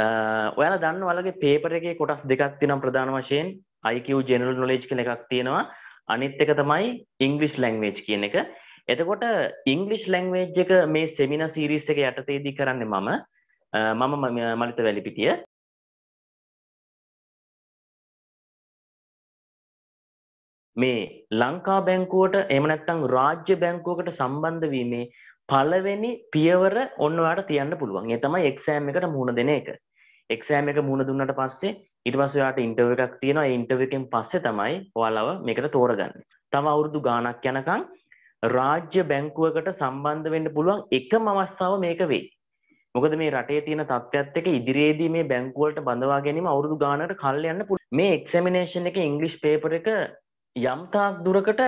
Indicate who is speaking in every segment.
Speaker 1: ඔයාල දන්න වලගේ පේපර එකේ කොටස් දෙකක් තිනම් ප්‍රධාන වශයෙන් IQ ජෙනරල් නොලේජ් කෙන එකක් තියෙනවා අනිත් එක තමයි ඉංගලිස් ලැංවේජ් කියන එක එතකොට ඉංගලිස් ලැංවේජ් එක මේ සෙමින සීරිස් එක යටතේදී කරන්නේ මම මම මලිත වැලිපිටිය මේ ලංකා බැංකුවට එම නැත්තං රාජ්‍ය බැංකුවකට සම්බන්ධ වීමේ පලවෙනි පියවර ඔන්නවාට තියන්න පුළුවන් ඒ තමයි එක්සෑම් එකට මුණ දෙන එක එක්සෑම් එක මුණ දුන්නට පස්සේ ඉට පස්සයාට ඉන්ටව එකක් තියෙන ඉන්ටවකෙන් පස්සේ තමයි ඔයාලව මේකට තෝරගන්න තම අවුරුදු ගානක් යනකං රාජ්‍ය බැංකුවකට සම්බන්ධ වෙන්න පුළුවන් එකම අවස්ථාව මේක වෙයි මොකද මේ රටේ තියෙන තත්ත්වත් එක ඉදිරියේදී මේ බැංකුවලට බඳවා ගැනීම අවුරුදු ගානට කල් යන්න පුළ මේ එක්සමිනේෂන් එක ඉංගලිෂ් පේපර එක යම්තාක් දුරකට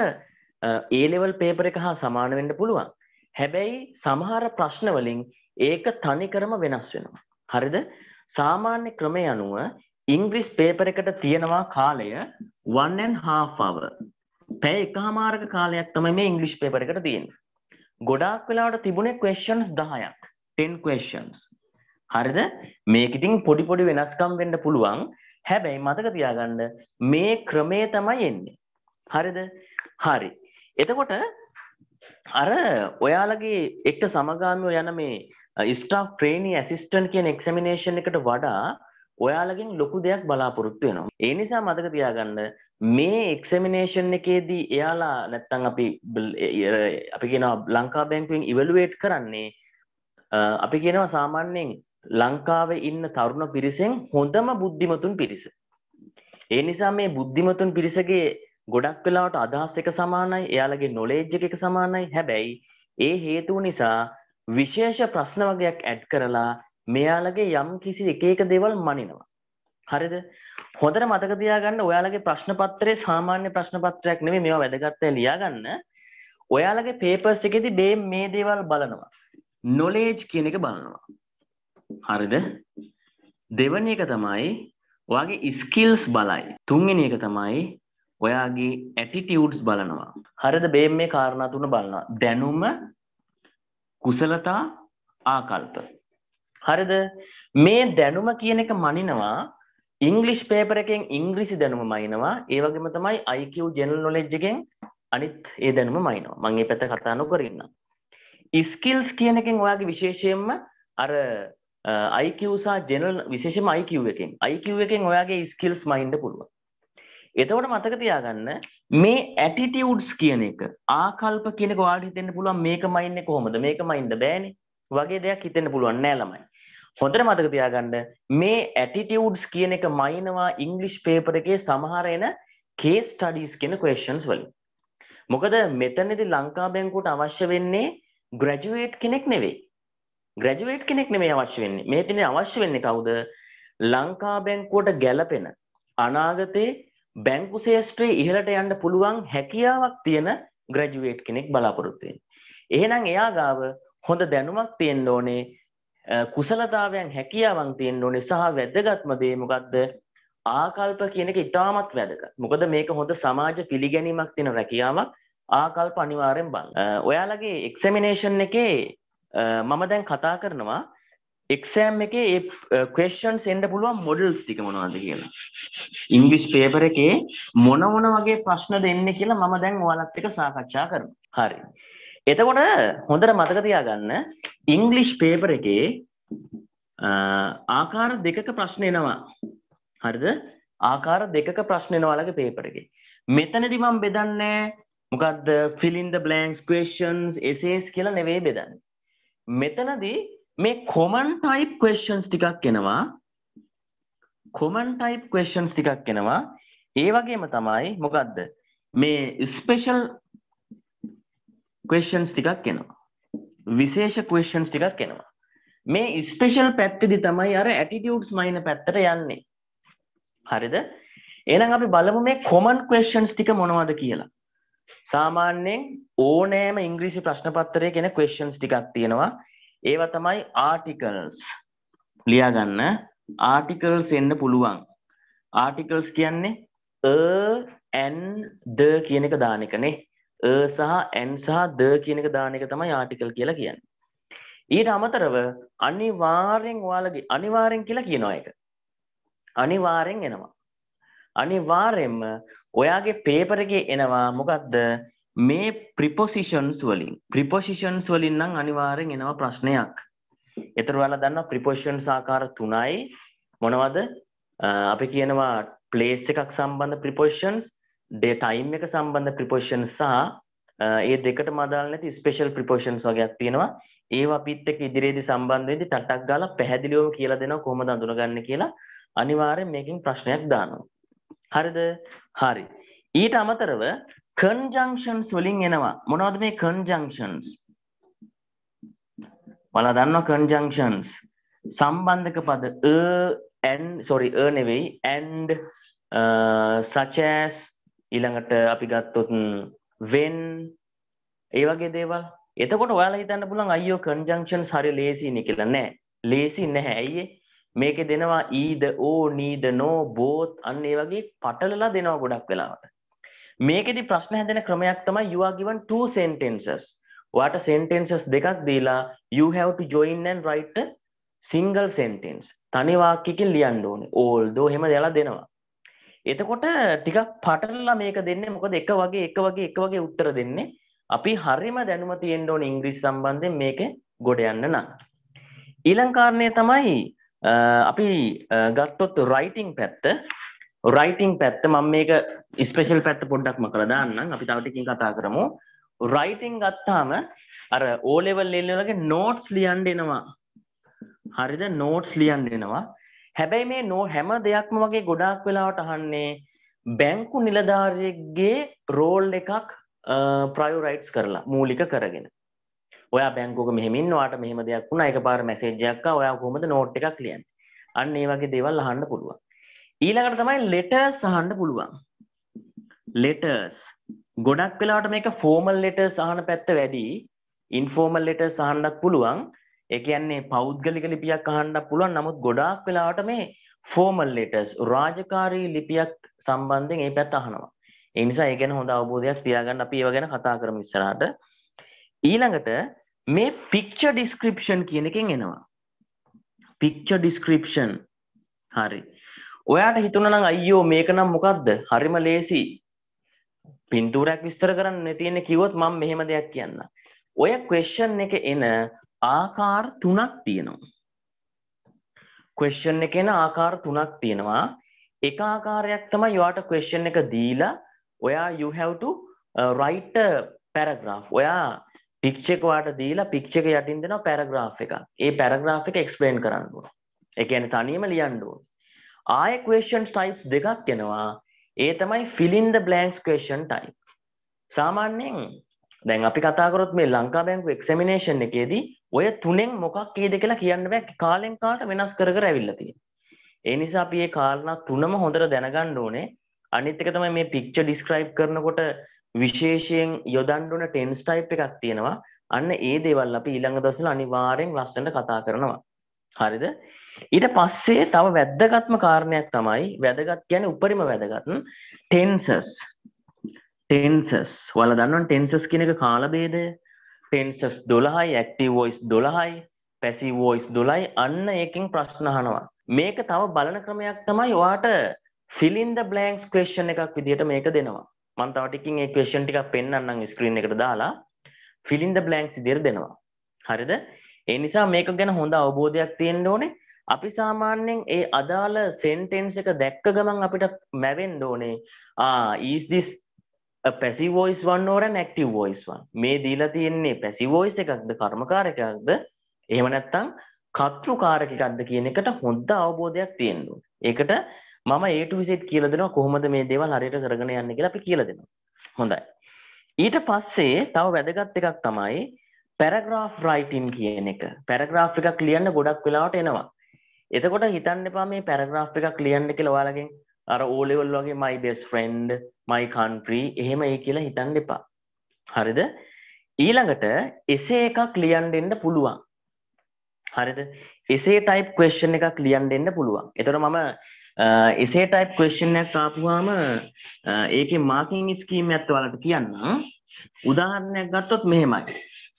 Speaker 1: ඒලෙවල් පේපර එක හා සමාන වෙන්න පුළුවන් හැබැයි සමහර ප්‍රශ්නවලින් ඒක තනිකරම වෙනස් වෙනවා. හරිද? සාමාන්‍ය ක්‍රමය අනුව ඉංග්‍රිස් පේපර එකට තියෙනවා කාලය 1.5 hour. පැය එකහමාරක කාලයක් තමයි මේ ඉංග්‍රිස් පේපර එකට තියෙන්නේ. ගොඩාක් වෙලාවට තිබුණේ questions 10ක්. 10 questions. හරිද? මේක ඉතින් පොඩි පොඩි වෙනස්කම් වෙන්න පුළුවන්. හැබැයි මතක තියාගන්න මේ ක්‍රමය තමයි එන්නේ. හරිද? හරි. එතකොට අර ඔයාලගේ එක්ට සමගාමයෝ යන මේ ස්ටා ප්‍රේණි ඇසිස්ටන් කියෙන් එක්සමිනේෂන් එකට වඩා ඔයාලගින් ලොකු දෙයක් බලාපොරොත්තු වෙනවා. ඒ නිසා මතක තියාගන්න මේ එක්සමිනේෂන් එකේදී එයාලා නැත්තං අපි අපි කියෙනවා ලංකා බැංකුවෙන් ඉවලුවේට් කරන්නේ අපි කියනවා සාමාන්‍යයෙන් ලංකාවේ ඉන්න තරුණ පිරිසෙන් හොඳම බුද්ධිමතුන් පිරිස. ඒ නිසා මේ බුද්ධිමතුන් පිරිසගේ ගොඩක් වෙලාවට අදහස් එක සමානයි එයාලගේ නොලේජ් එක සමානයි හැබැයි ඒ හේතුව නිසා විශේෂ ප්‍රශ්න වගයක් ඇඩ් කරලා මෙයාලගේ යම් කිසි එක එක දේවල් මනිනවා හරිද හොඳට මතක තියාගන්න ඔයාලගේ ප්‍රශ්න පත්‍රයේ සාමාන්‍ය ප්‍රශ්න පත්‍රයක් නෙමෙයි මේවා වැදගත් ලියාගන්න ඔයාලගේ පේපර්ස් එකේදී මේ මේ දේවල් බලනවා නොලේජ් කියන එක බලනවා හරිද දෙවැනි එක තමයි ඔයාගේ ස්කිල්ස් බලයි තුන්වෙනි එක තමයි ඔයාගේ ඇටිටියුඩ්ස් බලනවා හරද බේ මේ කාරණා තුන බලනවා දැනුම කුසලතා ආකල්ප හරිද මේ දැනුම කියන එක මනිනවා ඉංගලිෂ් පේපර එකෙන් ඉංග්‍රීසි දැනුම මයිනවා ඒ වගේම තමයි IQ ජෙනරල් නොලෙජ් එකෙන් අනිත් ඒ දැනුම මයිනවා මම මේ පැත්ත කතා නොකර ඉන්නම් ස්කිල්ස් කියන එකෙන් ඔයාගේ විශේෂයෙන්ම අර IQ සහ ජෙනරල් විශේෂයෙන්ම IQ එකෙන් IQ එකෙන් ඔයාගේ ස්කිල්ස් මයින්ඩ පුළුවන් එතවට මතක තියාගන්න මේ ඇටිටියුඩ්ස් කියන එක ආකල්ප කියනක වාඩි හිතෙන්න්න පුළුවන් මේක මයින්න කොහොමද මේක මයින්ද බෑනි වගේ දෙයක් හිතෙන්න්න පුළුවන් නෑ ළමයි හොඳට මතක තියාගන්න මේ ඇටිටියුඩ්ස් කියන එක මයිනවා ඉංගලිෂ් පේපර එකේ සමහර එන කේස් ටඩිස් කියන කවේශන්ස් වලින් මොකද මෙතනදි ලංකා බැංකුට අවශ්‍ය වෙන්නේ ග්‍රජුවේට් කෙනෙක් නෙවෙයි ග්‍රජුවේට් කෙනෙක් නෙමේ අවශ්‍ය වෙන්නේ මේ තින අවශ්‍ය වෙන්නේ කවුද ලංකා බැංකුවට ගැලපෙන අනාගතේ බැංකු ශේෂත්‍රයේ ඉහලට යන්න පුළුවන් හැකියාවක් තියෙන ග්‍රජුවේට් කෙනෙක් බලාපොරොත්තුවෙන්. එහෙනම් එයා ගාව හොඳ දැනුමක් තියෙන්න ඕනේ කුසලතාවයන් හැකියාවන් තියෙන්න ඕනේ සහ වැදගත්ම දේ මොකක්ද ආකල්ප කියන එක ඉතාමත් වැදගත්. මොකද මේක හොඳ සමාජ පිළිගැනීමක් තියෙන රැකියාවක් ආකල්ප අනිවාර්යෙන් බලන්න. ඔයාලගේ එක්සැමිනේෂන් එකේ මම දැන් කතා කරනවා එක්ෂෑම් එක ඒ ක්‍රේෂන්ස් එන්ඩ පුළුවන් මොඩල්ස් ටික මොනවාද කියලා ඉංගිස් පේපර එකේ මොනමොන වගේ ප්‍රශ්න දෙන්න කියලා මම දැන් ඔයාලත් එක සාකච්ඡා කරන හරි එතකොට හොඳට මතකතියා ගන්න ඉංගලිෂ් පේපර එකේ ආකාර දෙකක ප්‍රශ්න එනවා හරිද ආකාර දෙකක ප්‍රශ්න එනවාලගේ පේපර එකේ මෙතනදි මම බෙදන්නේ මොකද්ද ෆිලින් ද බ්ලැන්ක්ස් ක්වෙස්චන්ස් එසේස් කියලා නෙවෙයි බෙදන්නේ මෙතනදී මේ කොමන් ටයිප් questions ටිකක් එනවා කොමන් ටයිප් questions ටිකක් එනවා ඒ වගේම තමයි මොකද්ද මේ ස්පෙෂල් questions ටිකක් එනවා විශේෂ questions ටිකක් එනවා මේ ස්පෙෂල් පැත්තේදී තමයි අර attitudes minor පැත්තට යන්නේ හරිද එහෙනම් අපි බලමු මේ common questions ටික මොනවද කියලා සාමාන්‍යයෙන් ඕනෑම ඉංග්‍රීසි ප්‍රශ්න පත්‍රයේ කෙන questions ටිකක් තියෙනවා ඒවා තමයි ආටිකල්ස් ලියාගන්න ආටිකල්ස් එන්න පුළුවන් ආටිකල්ස් කියන්නේ ඇන් ද කියන එක දාන එකනේ සහ ඇන් සහ ද කියන එක දාන එක තමයි ආටිකල් කියලා කියන්න ඊට අමතරව අනිවාරෙන් වාලගේ අනිවාරෙන් කියලා කියනවා එක අනිවාරෙන් එනවා අනිවාරෙන්ම ඔයාගේ පේපරගේ එනවා මොකක්ද මේ ප්‍රිපොසිෂන්ස් වලින් ප්‍රිපොසිෂන්ස් වලින් නම් අනිවාර්යෙන් එනවා ප්‍රශ්නයක්. ඒතර ඔයාලා දන්නවා ප්‍රිපොසිෂන්ස් ආකාර තුනයි මොනවද? අපි කියනවා ප්ලේස් එකක් සම්බන්ධ ප්‍රිපොසිෂන්ස්, ඩේ ටයිම් එක සම්බන්ධ ප්‍රිපොසිෂන්ස් සහ ඒ දෙකටම අදාළ නැති ස්පෙෂල් ප්‍රිපොසිෂන්ස් වගේක් තියෙනවා. ඒවා අපිත් එක්ක ඉදිරියේදී සම්බන්ධ වෙද්දී ටටක් ගාලා පැහැදිලිවම කියලා දෙනවා කොහොමද අඳුනගන්නේ කියලා. අනිවාර්යෙන් මේකෙන් ප්‍රශ්නයක් දානවා. හරිද? හරි. ඊට අමතරව කන්ජංෂන්ස් වලින් එනවා මොනවද මේ කන්ජංෂන්ස් ඔයාලා දන්නවා කන්ජංෂන්ස් සම්බන්ධක පද a and sorry a නෙවෙයි and uh, such as ඊළඟට අපි ගත්තොත් when ඒ වගේ දේවල් එතකොට ඔයාලා හිතන්න පුළුවන් අයියෝ කන්ජංෂන්ස් හරි ලේසි නේ කියලා නෑ ලේසි නැහැ අයියේ මේකේ දෙනවා either or neither no both අන්න ඒ වගේ පටලලා දෙනවා ගොඩක් වෙලාවට මේකෙදි ප්‍රශ්න හැදෙන ක්‍රමයක් තමයි you are given two sentences ඔයාට sentences දෙකක් දීලා you have to join and write a single sentence තනි වාක්‍යකින් ලියන්න ඕනේ although එහෙම දයලා දෙනවා එතකොට ටිකක් පටලලා මේක දෙන්නේ මොකද එක වගේ එක වගේ එක වගේ උත්තර දෙන්නේ අපි හරිම දැනුම තියෙන්න ඕනේ ඉංග්‍රීසි සම්බන්ධයෙන් මේක ගොඩ යන්න නම් ඊළඟ කාරණය තමයි අපි ගත්තොත් රයිටින් පැත්ත රයිටං පැත්ත මම මේක ස්පේෂල් පැත්ත පොඩ්ඩක්ම කළ දාන්නම් අපි තවටිකින් කතා කරමු රයිටං ගත්තාම අර ඕලෙවල් එල්ලගේ නෝට්ස් ලියන් දෙනවා හරිද නෝට්ස් ලියන් දෙනවා හැබැයි මේ නෝ හැම දෙයක්ම වගේ ගොඩාක් වෙලාවට අහන්නේ බැංකු නිලධාරයගේ රෝල් එකක් ප්‍රයෝරයිට්ස් කරලා මූලික කරගෙන ඔයා බැංකුක මෙහමින් වාට මෙහම දෙයක් වුණ එක පාර මැසේජයක්ක ඔයා කොමද නෝට් එකක් ලියන් අන්න ඒ වගේ දේවල් අහන්න පුළුවන් ඊළඟට තමයි ලෙටර්ස් අහන්න පුළුවන් ලෙටර්ස් ගොඩක් වෙලාට මේක ෆෝමල් ලෙටර්ස් අහන පැත්ත වැඩි ඉන්ෆෝමල් ලෙටර්ස් අහන්නත් පුළුවන් ඒ කියන්නේ පෞද්ගලික ලිපියක් අහන්න පුළුවන් නමුත් ගොඩාක් වෙලාවට මේ ෆෝමල් ලෙටර්ස් රාජකාරී ලිපියක් සම්බන්ධයෙන් මේ පැත්ත අහනවා ඒ නිසා ඒ ගැන හොඳ අවබෝධයක් තියාගන්න අපි ඒව ගැන කතා කරමු ඉස්සරහට ඊළඟට මේ පික්චර් ඩිස්ක්‍රිප්ෂන් කියන එකෙන් එනවා පික්චර් ඩිස්ක්‍රිප්ෂන් හරි ඔයාට හිතුනනම් අයියෝ මේක නම් මොකක්ද හරිම ලේසි පින්තූරයක් විස්තර කරන්න තියෙන කිව්වොත් මම මෙහෙම දෙයක් කියන්න. ඔය ක්වෙස්චන් එක එන ආකාර තුනක් තියෙනවා. ක්වෙස්චන් එක එන ආකාර තුනක් තියෙනවා. එක ආකාරයක් තමයි ඔයාට ක්වෙස්චන් එක දීලා ඔයා you have to uh, write a paragraph. ඔයා පික්ච එක ඔයාට දීලා පික්ච එක යටින් දෙනවා පැරග්‍රාෆ් එකක්. ඒ පැරග්‍රාෆ් එක එක්ස්ප්ලেইন කරන්න ඕන. ඒ කියන්නේ තනියම ලියන්න ඕන. ආය ක්වේෂන් ටයිප්ස් දෙකක් එෙනවා ඒ තමයි ෆිලින්ද බ්ලන්ක්ස් ක්වේෂන් ටයි සාමාන්‍යයෙන් දැන් අපි කතාකරොත් මේ ලංකා බැංකු එක්සමිනේෂන් එකේදී ඔය තුනෙන් මොකක් කියද කියලා කියන්න බෑ කාලෙන් කාට වෙනස් කර කර ඇවිල්ලතිය ඒ නිසා අපි ඒ කාරණා තුනම හොඳට දැනගන්න ඕනේ අනිත් එක තමයි මේ පික්ච ඩිස්ක්‍රයිබ් කරනකොට විශේෂයෙන් යොදන්ඩුන ටෙන්ස් ටයිප් එකක් තියෙනවා අන්න ඒ දේවල් අපි ඊළඟ දසල අනිවාරයෙන් ලස්සට කතා කරනවා හරිද ඊට පස්සේ තව වැද්දගත්ම කාරණයක් තමයි වැදගත් ගැන උපරිම වැදගත්න් ටෙන්සස් ටෙන්සස් වල දන්නවන් ටෙන්සස් කෙනෙක කාලබේදය ටෙන්සස් දොළහයි ඇක්ටව වෝයිස් දොළහයි පැසි වෝයිස් දොලයි අන්න ඒකින් ප්‍රශ්නහනවා මේක තව බලන ක්‍රමයක් තමයි වාට ෆිලින්ද බ්ලන්ක්ස් ක්‍රේෂණ එකක් විදිහට මේක දෙනවා මන්තවටිකින් ඒ ක්‍රේෂන් ටික් පෙන්න්න ස්ක්‍රීන් එකට දාලා ෆිලින්ද බ්ලන්ක්ස් ඉදිර දෙනවා හරිද එනිසා මේක ගැන හොඳ අවබෝධයක් තියෙන් ඕනේ අපි සාමාන්‍යයෙන් ඒ අදාළ සෙන්ටෙන්ස් එක දැක්ක ගමන් අපිට මැවෙන් ඕනේ ඊස්දිස් පැසිවෝයිස් වන් ෝර නැක්ටව වෝයිස් වන් මේ දීලා තියෙන්නේ පැසිවෝයිස් එකක්ද කර්මකාරකයක්ද එහෙම නැත්තං කතෘ කාරකකක්ද කියන එකට හොද්ද අවබෝධයක් තියෙන්ලු ඒකට මම ඒට විසිත් කියල දෙෙනවා කොහොමද මේ දේවල් හරියට කරගෙන යන්න කියලා අපි කියල දෙනවා හොඳයි ඊට පස්සේ තව වැදගත් එකක් තමයි පැරග්‍රාෆ් රයිටන් කියන එක පැරග්‍රාෆ් එකක් ලියන්න ගොඩක් වෙලාවට එනවා එතකොට හිතන්න එපා මේ පැරග්‍රාෆ් එකක් ලියන්න කියලා ඔයාලගෙන් අර ඕලෙවල් වගේ මයි බෙස් ෆ්‍රෙන්ඩ් මයි කන්ට්‍රී එහෙම ඒ කියලා හිතන්න එපා. හරිද? ඊළඟට එසේ එකක් ලියන්න දෙන්න පුළුවන්. හරිද? එසේ ටයිප් ක්වෙස්චන් එකක් ලියන්න දෙන්න පුළුවන්. එතකොට මම එසේ ටයිප් ක්වෙස්චන් එකක් ආපුවාම ඒකේ මාකින් ස්කීම් එකත් ඔයාලට කියන්නම්. උදාහරණයක් ගත්තොත් මෙහෙමයි.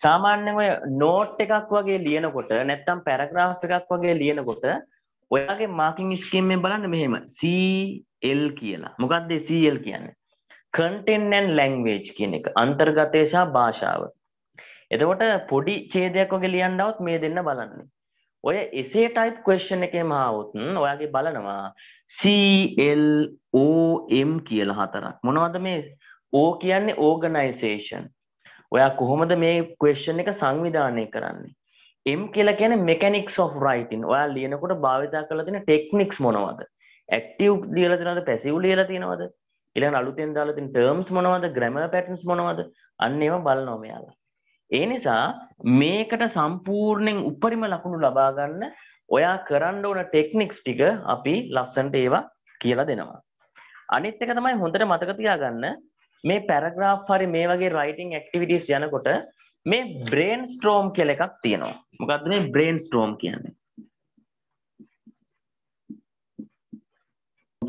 Speaker 1: සාමාන්‍යයෙන් ඔය නෝට් එකක් වගේ ලියනකොට නැත්නම් පැරග්‍රාෆ් එකක් වගේ ලියනකොට ඔයාගේ මාකින් ස්කීම් එක බලන්න මෙහෙම CL කියලා. මොකක්ද CL කියන්නේ? content and language කියන එක. අන්තර්ගතය සහ භාෂාව. එතකොට පොඩි ඡේදයක් වගේ ලියන්න આવොත් මේ දෙන්න බලන්න. ඔය essay type question එකේම આવොත් ඔයාගේ බලනවා CL OM කියලා හතරක්. මොනවද මේ O කියන්නේ organization. ඔයා කොහොමද මේ කවේෂන් එක සංවිධානය කරන්නේ එම් කියලා කියන මෙකැනික්ස් of රයිතින් ඔයා ලියනකොට භාවිතා කළ තින ටෙක්නික්ස් මොනවද ඇක්ටව් ලියල තිනද පැසිව් ලියල තියෙනවද ඉලන් අලුතෙන් දාලතින් ටර්ම්ස් මොනවද ග්‍රම පැටන්ස් මොනවද අන්න ඒම බලනොමයාලා ඒ නිසා මේකට සම්පූර්ණයෙන් උපරිම ලකුණු ලබාගන්න ඔයා කරන්න ඕන ටෙක්නික්ස් ටික අපි ලස්සන්ට ඒවා කියලා දෙනවා අනිත් එක තමයි හොඳට මතක තියාගන්න මේ පැරග්‍රාෆ් හරි මේ වගේ රයිටිං ඇක්ටිවිටස් යනකොට මේ බ්‍රේන් ස්ට්‍රෝම් කෙල එකක් තියෙනවා මොකක්ද මේ බ්‍රේන් ස්ට්‍රෝම් කියන්නේ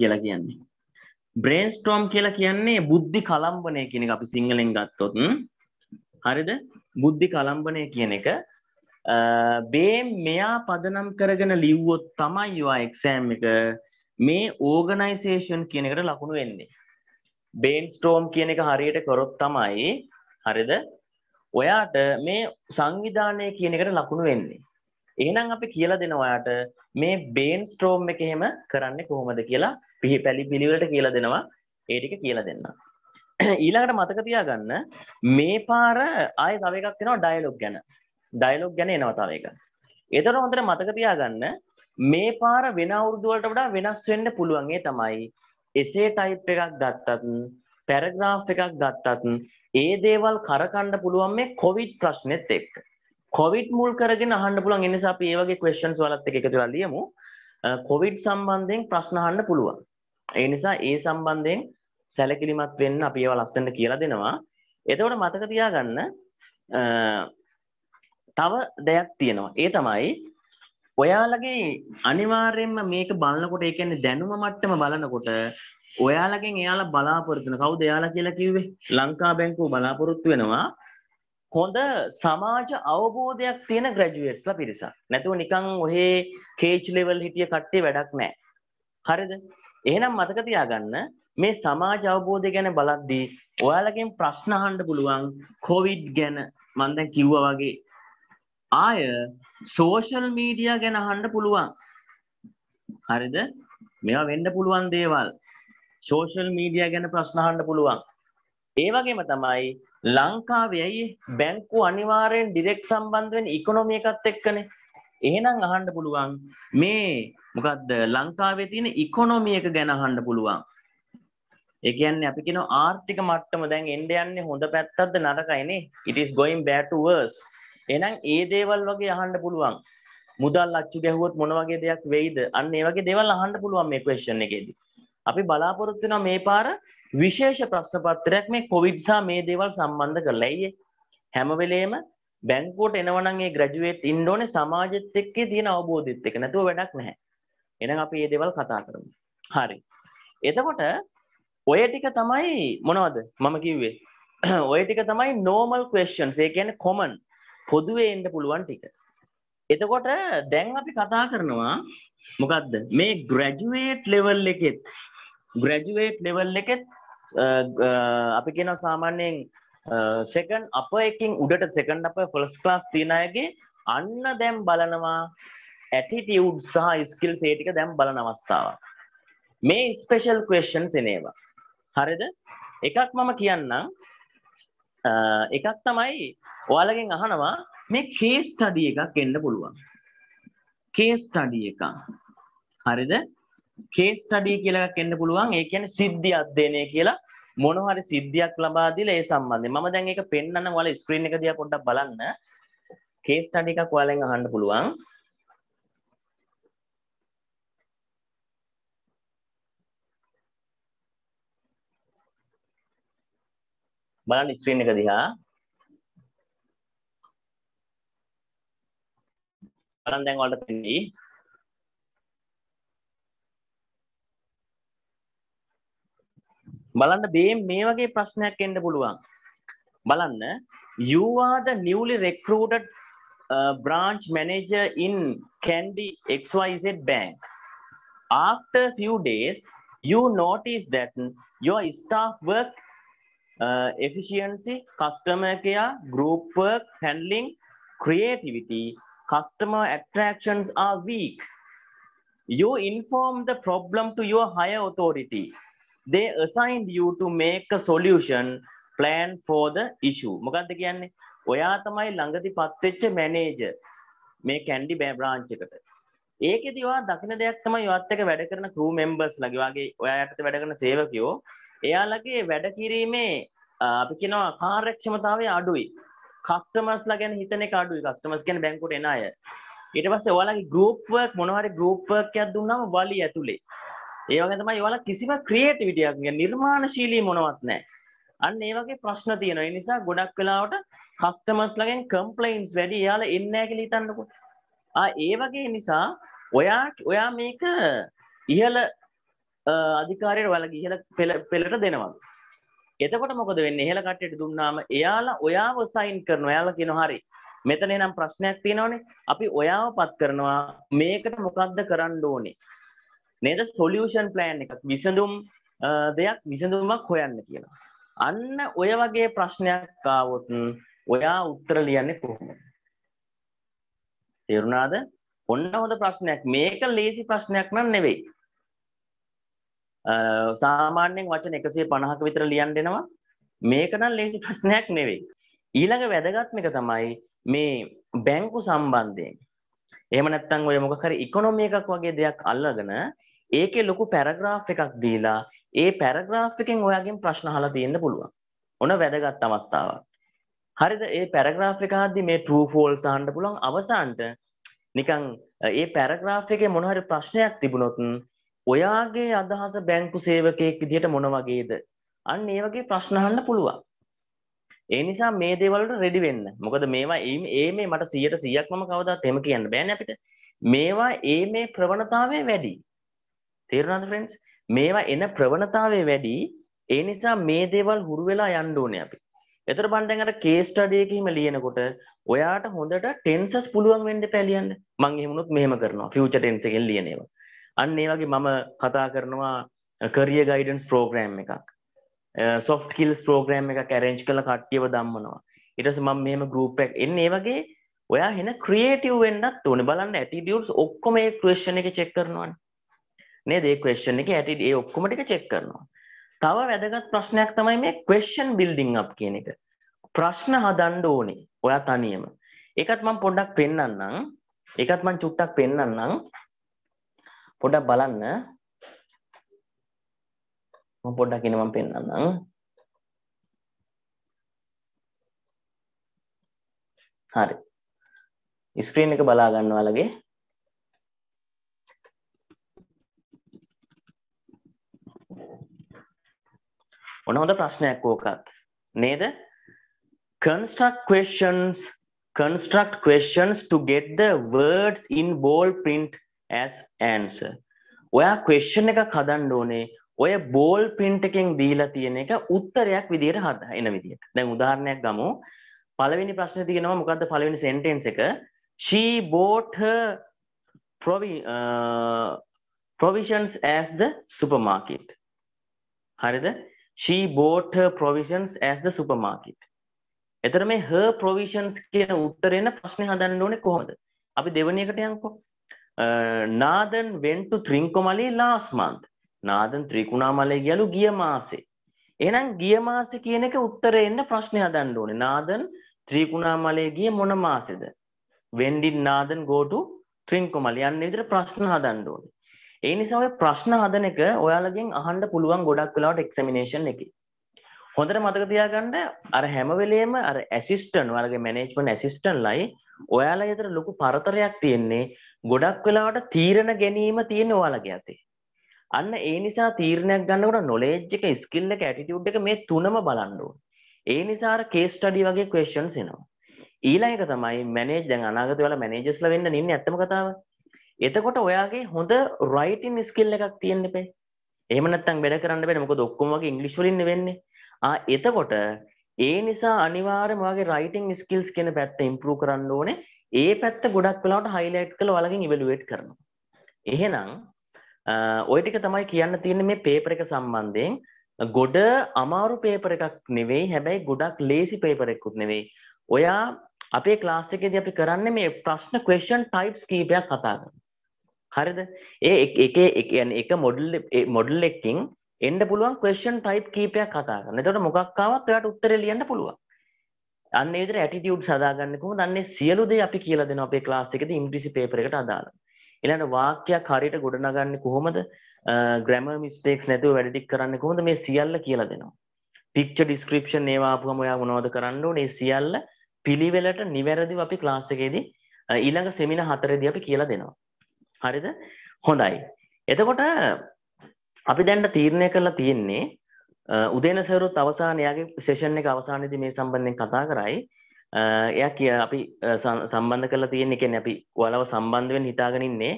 Speaker 1: කියලා කියන්නේ බ්‍රේන් ස්ටෝම් කියලා කියන්නේ බුද්ධි කලම්බනය කියන එක අපි සිංහලෙන් ගත්තොත් හරිද බුද්ධි කලම්බනය කියන එක බේ මෙයා පදනම් කරගෙන ලිව්වොත් තමයි ඔයා එක්සෑම් එක මේ ඕගනයිසේෂන් කියන එකට ලකුණු වෙන්නේ බේන් ස්ටෝම් කියන එක හරියට කරොත් තමයි හරිද ඔයාට මේ සංවිධානය කියන එකට ලකුණු වෙන්නේ. එහෙනම් අපි කියලා දෙනවා ඔයාට මේ බේන් ස්ටෝම් එක එහෙම කරන්නේ කොහොමද කියලා පිහි පැලි පිළිවෙලට කියලා දෙනවා. ඒ ටික කියලා දෙන්න. ඊළඟට මතක තියාගන්න මේ පාර ආයෙ තව එකක් එනවා ඩයලොග් ගැන. ඩයලොග් ගැන එනවා තව එකක්. ඒතර හොඳට මතක තියාගන්න මේ පාර වෙන අවුරුදු වලට වඩා වෙනස් වෙන්න පුළුවන් ඒ තමයි එසේ ටයිප් එකක් ගත්තත් පැරග්‍රාෆ් එකක් ගත්තත් ඒ දේවල් කරකණ්ඩ පුළුවන් මේ කොවිඩ් ප්‍රශ්නෙත් එක් කොවිඩ් මුල් කරගෙන අහන්න පුළන් එනිසා අපි ඒවගේ ක්වස්්න්ස් වලත් එක එකතු ලියමු කොවිඩ් සම්බන්ධයෙන් ප්‍රශ්නහන්න පුළුවන් ඒ නිසා ඒ සම්බන්ධයෙන් සැලකිලිමත් වෙන්න අපි ඒව ලස්සට කියලා දෙනවා එතවට මතක තියාගන්න තව දෙයක් තියෙනවා ඒ තමයි ඔයාලගේ අනිවාර්යෙන්ම මේක බලනකොට ඒ කියන්නේ දැනුම මට්ටම බලනකොට ඔයාලගෙන් එයාලා බලාපොරොත්තු වෙන කවුද එයාලා කියලා කිව්වේ ලංකා බැංකුව බලාපොරොත්තු වෙනවා හොඳ සමාජ අවබෝධයක් තියෙන ග්‍රැජුවේට්ස්ලා පිරිසක්. නැතුව නිකන් ඔහේ කේජ් ලෙවල් හිටිය කට්ටිය වැඩක් නැහැ. හරිද? එහෙනම් මතක තියාගන්න මේ සමාජ අවබෝධය ගැන බලද්දී ඔයාලගෙන් ප්‍රශ්න අහන්න පුළුවන් කොවිඩ් ගැන මම දැන් කිව්වා වගේ ආය සෝෂල් මීඩිය ගැන හන්ඩ පුළුවන් හරිද මෙවා වෙන්ඩ පුළුවන් දේවල් සෝෂල් මීඩිය ගැන ප්‍රශ්නහන්ඩ පුළුවන් ඒවගේම තමයි ලංකාවයයි බැංකු අනිවාරයෙන් ඩිරෙක් සම්බන්ධුවෙන් ඉකොනොමියකත් එක්කනේ එහෙනම් අහන්ඩ පුළුවන් මේ මොකක්ද ලංකාවේ තියෙන ඉකොනොමියක ගැන අහන්ඩ පුළුවන් එකයන්න අපි කෙන ආර්ථික මට්ටම දැන් එන්ඩ යන්නේ හොඳ පැත්තක්ද නරකයිනේ ඉටස් ගොයිම් බෑටුවර්ස් එහෙනම් ඒ දේවල් වගේ අහන්න පුළුවන්. මුදල් අච්චු ගැහුවොත් මොන වගේ දෙයක් වෙයිද? අන්න ඒ වගේ දේවල් අහන්න පුළුවන් මේ ක්වෙස්චන් එකේදී. අපි බලාපොරොත්තු වෙනවා මේ පාර විශේෂ ප්‍රශ්න පත්‍රයක් මේ කොවිඩ් සහ මේ දේවල් සම්බන්ධ කරලා. අයියේ හැම වෙලේම බැංකුවට එනවනම් ඒ ග්‍රැජුවේට් ඉන්න ඕනේ සමාජෙත් එක්ක තියෙන අවබෝධෙත් එක්ක නැතුව වැඩක් නැහැ. එහෙනම් අපි මේ දේවල් කතා කරමු. හරි. එතකොට ඔය ටික තමයි මොනවද මම කිව්වේ? ඔය ටික තමයි normal questions. ඒ කියන්නේ common පොදුවේ එන්න පුළුවන් ටික එතකොට දැන් අපි කතා කරනවා මොකක්ද මේ ග්‍රැජුවේට් ලෙවල් එකෙත් ග්‍රැජුවේට් ලෙවල් එකෙත් අපි කියන සාමාන්‍යයෙන් සෙකන් අප එකින් උඩට සෙකන් අප ෆොලස් ක්ලාස් තියනයගේ අන්න දැම් බලනවා ඇටිටියවඩ් සහ ස්කිල් සේටික දැම් බලන අවස්ථාව මේ ස්පේෂල් කවේෂන් සනේවා හරිද එකක් මම කියන්නම් එකක් තමයි ඔයාලගෙන් අහනවා මේ කේස් ස්ටඩි එකක් එන්න පුළුවන් කේස් ස්ටඩි එක හරිද කේස් ස්ටඩි කියලා එකක් එන්න පුළුවන් ඒ කියන්නේ සිද්ධි අධ්‍යයනය කියලා මොන හරි සිද්ධියක් ලබා දීලා ඒ සම්බන්ධයෙන් මම දැන් ඒක පෙන්වන්න ඔයාලා ස්ක්‍රීන් එක දිහා පොඩ්ඩක් බලන්න කේස් ස්ටඩි එකක් ඔයාලෙන් අහන්න පුළුවන් බලන්න ස්ක්‍රීන් එක දිහා බලන්න දැන් ඔයාලට තේරෙයි බලන්න මේ මේ වගේ ප්‍රශ්නයක් එන්න පුළුවන් බලන්න you are the newly recruited uh, branch manager in Candy XYZ bank after few days you notice that your staff work Uh, efficiency customer care group work handling creativity customer attractions are weak you inform the problem to your higher authority they assigned you to make a solution plan for the issue මොකක්ද කියන්නේ ඔයා තමයි ළඟදි පත්වෙච්ච manager මේ කැන්ඩි බෑ branch එකට ඒකෙදි ඔයා දකින දෙයක් තමයි ඔයත් එක වැඩ කරන crew members ලගේ වගේ ඔයාට වැඩ කරන සේවකයෝ එයාලගේ වැඩ කිරීමේ අපි කියනවා කාර්යක්ෂමතාවය අඩුයි කස්ටමර්ස්ලා ගැන හිතන එක අඩුයි කස්ටමර්ස් ගැන බැංකුවට එන අය ඊට පස්සේ ඔයාලගේ ගෲප් වර්ක් මොනවා හරි ගෲප් වර්ක් එකක් දුන්නාම වලි ඇතුලේ ඒ වගේ තමයි ඔයාලා කිසිම ක්‍රියේටිවිටියක් නෑ නිර්මාණශීලී මොනවත් නෑ අන්න ඒ වගේ ප්‍රශ්න තියෙනවා ඒ නිසා ගොඩක් වෙලාවට කස්ටමර්ස් ලාගෙන් කම්ප්ලයින්ස් වැඩි එයාලා එන්නේ නැහැ කියලා හිතන්නකො ආ ඒ වගේ නිසා ඔයා ඔයා මේක ඉහළ අධිකාරයට වලග ඉහල පෙළට දෙනවා එතකොට මොකද වෙන්න ඉහල කට්ටට දුන්නාම එයාලා ඔයාව සයින් කරන ඔයාලා කියන හරි මෙතන නම් ප්‍රශ්නයක් තියෙනවනේ අපි ඔයාව පත් කරනවා මේකට මොකක්ද කරන්න ඕනේ නේද සොලියෂන් ප්ලෑන් එකක් විසඳුම් දෙයක් විසඳුමක් හොයන්න කියලා අන්න ඔය වගේ ප්‍රශ්නයක් ආවොත් ඔයා උත්තර ලියන්නේ කොහොමද තේරුණාද ඔන්න හොඳ ප්‍රශ්නයක් මේක ලේසි ප්‍රශ්නයක් නම් නෙවෙයි සාමාන්‍යයෙන් වචන එකසේ පණහක විතර ලියන් දෙෙනවා මේකනම් ලේසි ප්‍රශ්නයක් නෙවෙයි. ඊළඟ වැදගත්මික තමයි මේ බැංකු සම්බන්ධයෙන්. එහෙම නැත්නම් ඔය මොකක් හරි ඉකොනොමි එකක් වගේ දෙයක් අල්ලගෙන ඒකේ ලොකු පැරග්‍රාෆ් එකක් දීලා ඒ පැරග්‍රාෆ් එකෙන් ඔයාගෙන් ප්‍රශ්න අහලා තියෙන්න පුළුවන්. ඔන වැදගත් අවස්ථාවක්. හරිද? ඒ පැරග්‍රාෆ් එක අද්දි මේ true false අහන්න පුළුවන් අවසානට නිකන් ඒ පැරග්‍රාෆ් එකේ මොන හරි ප්‍රශ්නයක් තිබුණොත් ඔයාගේ අදහස බැංකු සේවකයෙක් විදිහට මොන වගේද අන්න ඒ වගේ ප්‍රශ්න අහන්න පුළුවන් ඒ නිසා මේ දේවල්ට රෙඩි වෙන්න මොකද මේවා ඒ මේ මට 100ට 100ක් මම කවදාත් එහෙම කියන්න බෑනේ අපිට මේවා ඒ මේ ප්‍රවණතාවය වැඩි තේරුණාද ෆ්‍රෙන්ඩ්ස් මේවා එන ප්‍රවණතාවය වැඩි ඒ නිසා මේ දේවල් හුරු වෙලා යන්න ඕනේ අපි එතකොට බන් දැන් අර කේස් ස්ටඩි එකෙහිම ලියනකොට ඔයාට හොඳට ටෙන්සස් පුළුවන් වෙන්න එපා ලියන්න මම එහෙම උනොත් මෙහෙම කරනවා ෆියුචර් ටෙන්ස් එකෙන් ලියන ඒවා අන්න ඒ වගේ මම කතා කරනවා කරිය ගයිඩන්ස් ප්‍රෝග්‍රෑම් එකක් සොෆ්ට කිල්ස් ප්‍රෝග්‍රෑම් එක කැරෙන්ච් කළ කට්ටියව දම්මනවා ඉටස මම මෙම ගරුප්පක් එන්න ඒ වගේ ඔයා හෙන ක්‍රියටව් වෙන්නත් ඕන බලන්න ඇටිියස් ඔක්කොම ඒ ක්‍රේෂණ එක චෙක් කරනවා නේ දේ ක්‍රේෂණ එක ඇටි ඒ ඔක්කොමටික චෙක් කරනවා තව වැදගත් ප්‍රශ්නයක් තමයි මේ ක්වේෂන් බිල්ඩිං අප් කියන එක ප්‍රශ්න හදන්ඩ ඕනේ ඔයා තනියම එකත් මං පොඩ්ඩක් පෙන්න්නන්නම් එකත් මං චුට්ටක් පෙන්න්නන්නම් පොඩක් බලන්න මම පොඩ්ඩක් ඉන්න මම පෙන්නන්නම් හරි ස්ක්‍රීන් එක බලා ගන්න ඔයාලගේ ඔන්න හොඳ ප්‍රශ්නයක් ඕකත් නේද construct questions construct questions to get the words in bold print as answer. ඔයා ක්වෙස්්ෂන් එක කදන්න ඕනේ ඔය බෝල් පින්ට එකෙන් දීලා තියෙන එක උත්තරයක් විදියට හද එන විදිට දැන් උදාහරණයක් ගමු පළවෙනි ප්‍රශ්න තියෙනවා මොකක්ද පළවෙනි සෙන්ටෙන්ස් එක she bought uh, provisions as the supermarket හරිද she bought her provisions as the supermarket එතර මේ her provisions කියන උත්තරේන ප්‍රශ්නේ හදන්න ඕනේ කොහොමද අපි දෙවෙනි එකට යන්කෝ නාදන් වෙන්ටු ත්‍රිංකොමලේ ලාස්මන්ත් නාදන් ත්‍රිකුණාමලේ ගැලු ගිය මාසේ. එනම් ගිය මාස කියන එක උත්තර එන්න ප්‍රශ්නය හදන්න ඕනේ නාදන් ත්‍රීකුණාමලේ ගිය මොන මාසෙද. වෙන්ඩින් නාදන් ගෝටු ත්‍රිංකොමල යන්න විදිර ප්‍රශ්න හදන්න ඕනේ. ඒ නිසා ඔය ප්‍රශ්න හදන එක ඔයාලගෙන් අහන්න පුළුවන් ගොඩක් වෙලාවට එක්සමිනේෂන් එකේ. හොඳට මතක තියාගන්න අර හැම වෙලේම අර ඇසිස්ටන්ට් වලගේ මැනේජ්මන්ට් ඇසිස්ටන්ට් ලයි ඔයාලා විතර ලොකු පරතරයක් තියෙන්නේ ගොඩක් වෙලාවට තීරණ ගැනීම තියෙන ඔයාලගේ අතේ. අන්න ඒ නිසා තීරණයක් ගන්නකොට නොලෙජ් එක ස්කිල් එක ඇටිටියුඩ් එක මේ තුනම බලන්න ඕනේ. ඒ නිසා අර කේස් ස්ටඩි වගේ ක්වෙස්චන්ස් එනවා. ඊළඟ එක තමයි මැනේජ් දැන් අනාගතේ ඔයාලා මැනේජර්ස්ලා වෙන්න ඉන්නේ ඇත්තම කතාව. එතකොට ඔයාගේ හොඳ රයිටින් ස්කිල් එකක් තියෙන්න බෑ. එහෙම නැත්නම් වැඩ කරන්න බෑ. මොකද ඔක්කොම වගේ ඉංග්‍රීසි වලින් වෙන්නේ. ආ එතකොට ඒ නිසා අනිවාර්යයෙන්ම ඔයාගේ රයිටින් ස්කිල්ස් කියන පැත්ත ඉම්ප්‍රූව් කරන්න ඕනේ. ඒ පැත්ත ගොඩක් වෙලාට හයිලයිට් කළ වලගින් ඉවලුවේට් කරනවා. එහෙනම් ඔයටික තමයි කියන්න තියෙන මේ පේපර එක සම්බන්ධයෙන් ගොඩ අමාරු පේපර එකක් නෙවෙයි හැබැයි ගොඩක් ලේසි පේපරෙක්කුත් නෙවෙයි ඔයා අපේ ක්ලාස් එකේදී අපි කරන්නේ මේ ප්‍රශ්න ක්වෙස්චන් ටයිප්ස් කීපයක් කතා කරන හරිද ඒ එක එක එක මොඩල් මොඩල් එකකින් එන්න පුළුවන් ක්වෙස්චන් ටයිප් කීපයක් කතා කරන එතකොට මොකක් ආවත් ඔයාට උත්තරේ ලියන්න පුළුවන් අන්න විදිහට ඇටිටියුඩ් හදාගන්න කොහොමද අන්නේ සියලු දේ අපි කියලා දෙනවා අපේ ක්ලාස් එකේදී ඉංග්‍රීසි පේපර් එකට අදාළව ඊළඟ වාක්‍යයක් හරියට ගොඩනගන්නේ කොහොමද ග්‍රැමර් මිස්ටේක්ස් නැතුව වැඩ ටික කරන්නේ කොහොමද මේ සියල්ල කියලා දෙනවා පික්ච ඩිස්ක්‍රිප්ෂන් ඒවා ආපුවම ඔයා මොනවද කරන්න ඕනේ සියල්ල පිළිවෙලට නිවැරදිව අපි ක්ලාස් එකේදී ඊළඟ සෙමින හතරේදී අපි කියලා දෙනවා හරිද හොඳයි එතකොට අපි දැන්ට තීරණය කරලා තියෙන්නේ උදේන සවරුත් අවසාන එයාගේ සේෂන් එක අවසානයේදී මේ සම්බන්ධයෙන් කතා කරයි එයා කිය අපි සම්බන්ධ කරලා තියෙන එක අපි වලව සම්බන්ධවෙන් හිතාගෙනන්නේ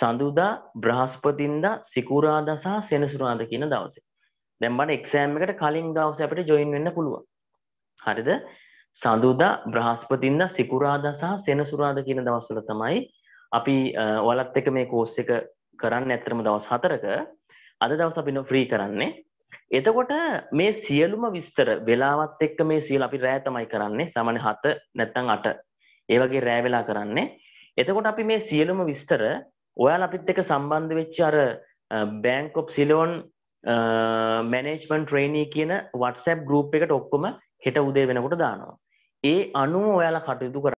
Speaker 1: සඳුදා බ්‍රහස්පතින්දා සිකුරාදා සහ සෙනසුරාද කියන දවසේ දැම්බට එක්සෑම් එකට කලින් දවස අපට ජොයින් වෙන්න පුළුවන් හරිද සඳුදා බ්‍රහස්පතින්දා සිකුරාදා සහ සෙනසුරාද කියන දවස්වල තමයි අපි ඔලත් එක මේ කෝස් එක කරන්න ඇත්තරම දවස් හතරක අද දවස අපි නොෆ්‍රී කරන්නේ එතකොට මේ සියලුම විස්තර වෙලාවත් එක්ක මේ සියල අපි රෑ තමයි කරන්නේ සමන හත නැත්තං අට ඒවගේ රෑ වෙලා කරන්නේ එතකොට අපි මේ සියලුම විස්තර ඔයාල අපිත් එක සම්බන්ධ වෙච්ච අර බෑංකොප් සිලෝන් මැනේජ්මන් ට්‍රේනී කියන වටසැප් ගරුප් එකට ඔක්කොම හෙට උදේ වෙනකොට දානවා ඒ අනුව ඔයාලා කටයුතු කර